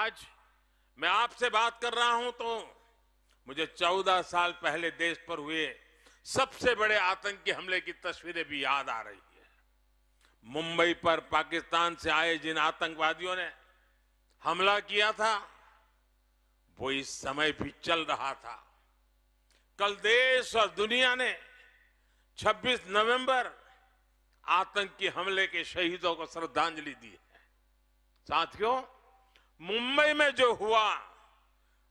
आज मैं आपसे बात कर रहा हूं तो मुझे 14 साल पहले देश पर हुए सबसे बड़े आतंकी हमले की तस्वीरें भी याद आ रही है मुंबई पर पाकिस्तान से आए जिन आतंकवादियों ने हमला किया था वो इस समय भी चल रहा था कल देश और दुनिया ने 26 नवंबर आतंकी हमले के शहीदों को श्रद्धांजलि दी है साथियों मुंबई में जो हुआ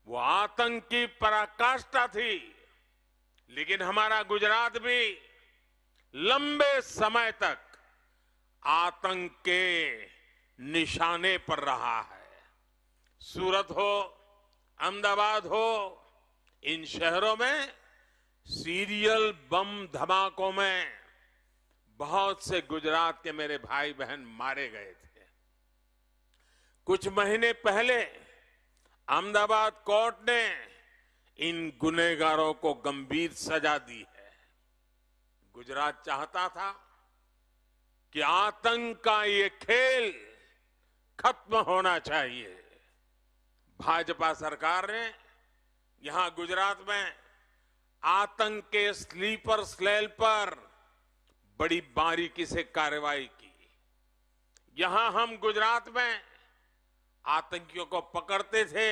वो आतंक की पराकाष्ठा थी लेकिन हमारा गुजरात भी लंबे समय तक आतंक के निशाने पर रहा है सूरत हो अहमदाबाद हो इन शहरों में सीरियल बम धमाकों में बहुत से गुजरात के मेरे भाई बहन मारे गए थे कुछ महीने पहले अहमदाबाद कोर्ट ने इन गुनेगारों को गंभीर सजा दी है गुजरात चाहता था कि आतंक का ये खेल खत्म होना चाहिए भाजपा सरकार ने यहां गुजरात में आतंक के स्लीपर स्लेल पर बड़ी बारीकी से कार्रवाई की यहां हम गुजरात में आतंकियों को पकड़ते थे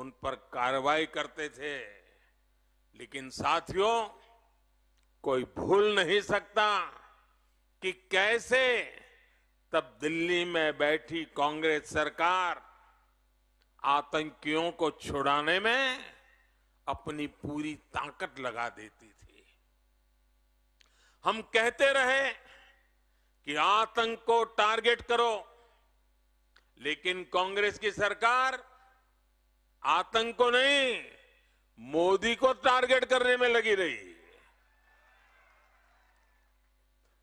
उन पर कार्रवाई करते थे लेकिन साथियों कोई भूल नहीं सकता कि कैसे तब दिल्ली में बैठी कांग्रेस सरकार आतंकियों को छुड़ाने में अपनी पूरी ताकत लगा देती थी हम कहते रहे कि आतंक को टारगेट करो लेकिन कांग्रेस की सरकार आतंक को नहीं मोदी को टारगेट करने में लगी रही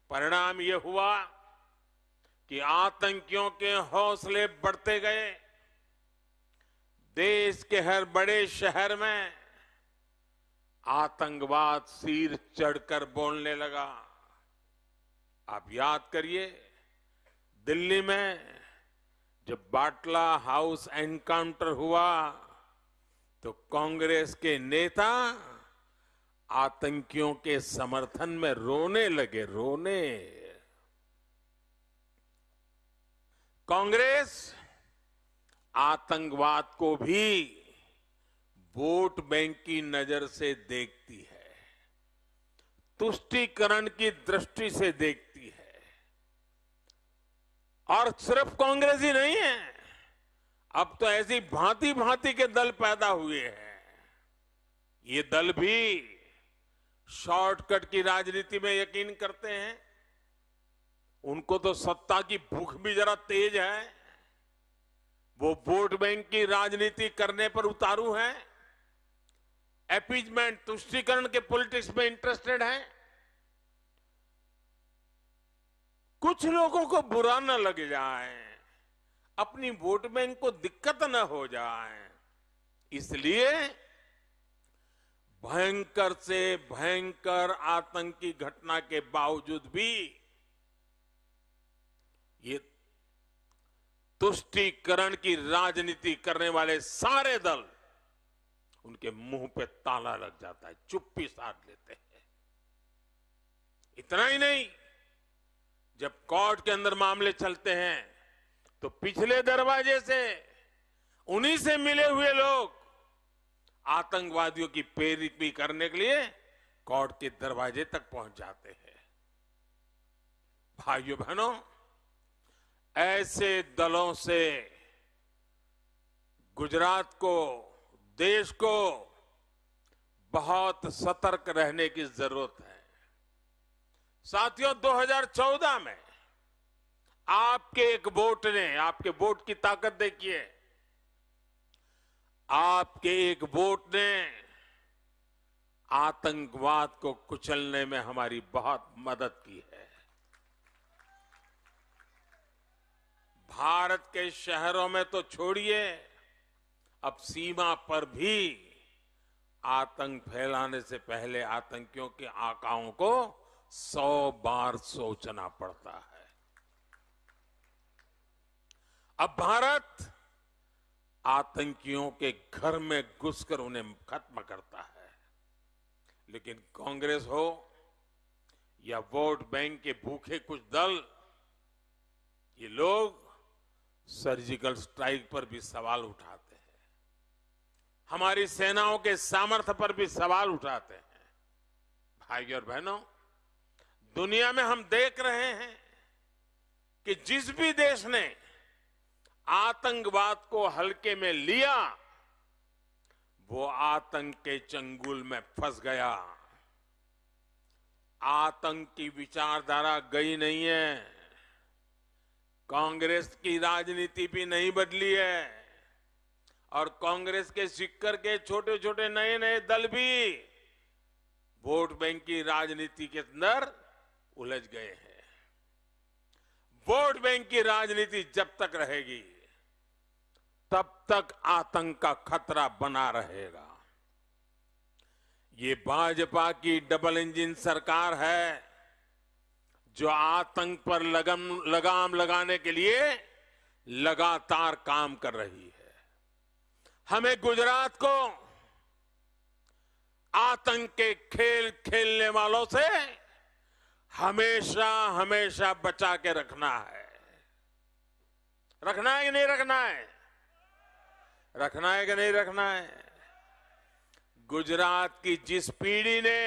परिणाम यह हुआ कि आतंकियों के हौसले बढ़ते गए देश के हर बड़े शहर में आतंकवाद सिर चढ़कर बोलने लगा आप याद करिए दिल्ली में जब बाटला हाउस एनकाउंटर हुआ तो कांग्रेस के नेता आतंकियों के समर्थन में रोने लगे रोने कांग्रेस आतंकवाद को भी वोट बैंक की नजर से देखती है तुष्टीकरण की दृष्टि से देखती है और सिर्फ कांग्रेस ही नहीं है अब तो ऐसी भांति भांति के दल पैदा हुए हैं ये दल भी शॉर्टकट की राजनीति में यकीन करते हैं उनको तो सत्ता की भूख भी जरा तेज है वो वोट बैंक की राजनीति करने पर उतारू हैं एपीजमेंट तुष्टिकरण के पॉलिटिक्स में इंटरेस्टेड हैं कुछ लोगों को बुरा न लग जाए अपनी वोट बैंक को दिक्कत न हो जाए इसलिए भयंकर से भयंकर आतंकी घटना के बावजूद भी ये तुष्टीकरण की राजनीति करने वाले सारे दल उनके मुंह पे ताला लग जाता है चुप्पी साध लेते हैं इतना ही नहीं जब कोर्ट के अंदर मामले चलते हैं तो पिछले दरवाजे से उन्हीं से मिले हुए लोग आतंकवादियों की भी करने के लिए कोर्ट के दरवाजे तक पहुंच जाते हैं भाइयों बहनों ऐसे दलों से गुजरात को देश को बहुत सतर्क रहने की जरूरत है साथियों 2014 में आपके एक वोट ने आपके वोट की ताकत देखिए आपके एक वोट ने आतंकवाद को कुचलने में हमारी बहुत मदद की है भारत के शहरों में तो छोड़िए अब सीमा पर भी आतंक फैलाने से पहले आतंकियों के आकाओं को सौ बार सोचना पड़ता है अब भारत आतंकियों के घर में घुसकर उन्हें खत्म करता है लेकिन कांग्रेस हो या वोट बैंक के भूखे कुछ दल ये लोग सर्जिकल स्ट्राइक पर भी सवाल उठाते हैं हमारी सेनाओं के सामर्थ्य पर भी सवाल उठाते हैं भाई और बहनों दुनिया में हम देख रहे हैं कि जिस भी देश ने आतंकवाद को हल्के में लिया वो आतंक के चंगुल में फंस गया आतंक की विचारधारा गई नहीं है कांग्रेस की राजनीति भी नहीं बदली है और कांग्रेस के सिक्कर के छोटे छोटे नए नए दल भी वोट बैंक की राजनीति के अंदर उलझ गए हैं वोट बैंक की राजनीति जब तक रहेगी तब तक आतंक का खतरा बना रहेगा ये भाजपा की डबल इंजन सरकार है जो आतंक पर लगम लगाम लगाने के लिए लगातार काम कर रही है हमें गुजरात को आतंक के खेल खेलने वालों से हमेशा हमेशा बचा के रखना है रखना है कि नहीं रखना है रखना है कि नहीं रखना है गुजरात की जिस पीढ़ी ने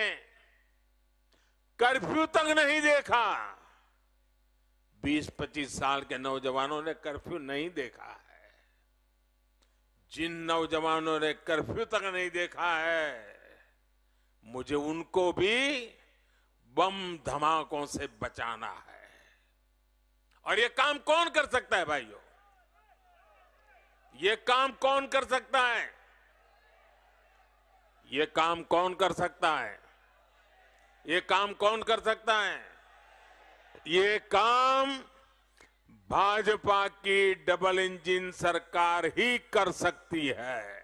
कर्फ्यू तक नहीं देखा 20-25 साल के नौजवानों ने कर्फ्यू नहीं देखा है जिन नौजवानों ने कर्फ्यू तक नहीं देखा है मुझे उनको भी बम धमाकों से बचाना है और ये काम कौन कर सकता है भाइयों ये काम कौन कर सकता है ये काम कौन कर सकता है ये काम कौन कर सकता है ये काम भाजपा की डबल इंजन सरकार ही कर सकती है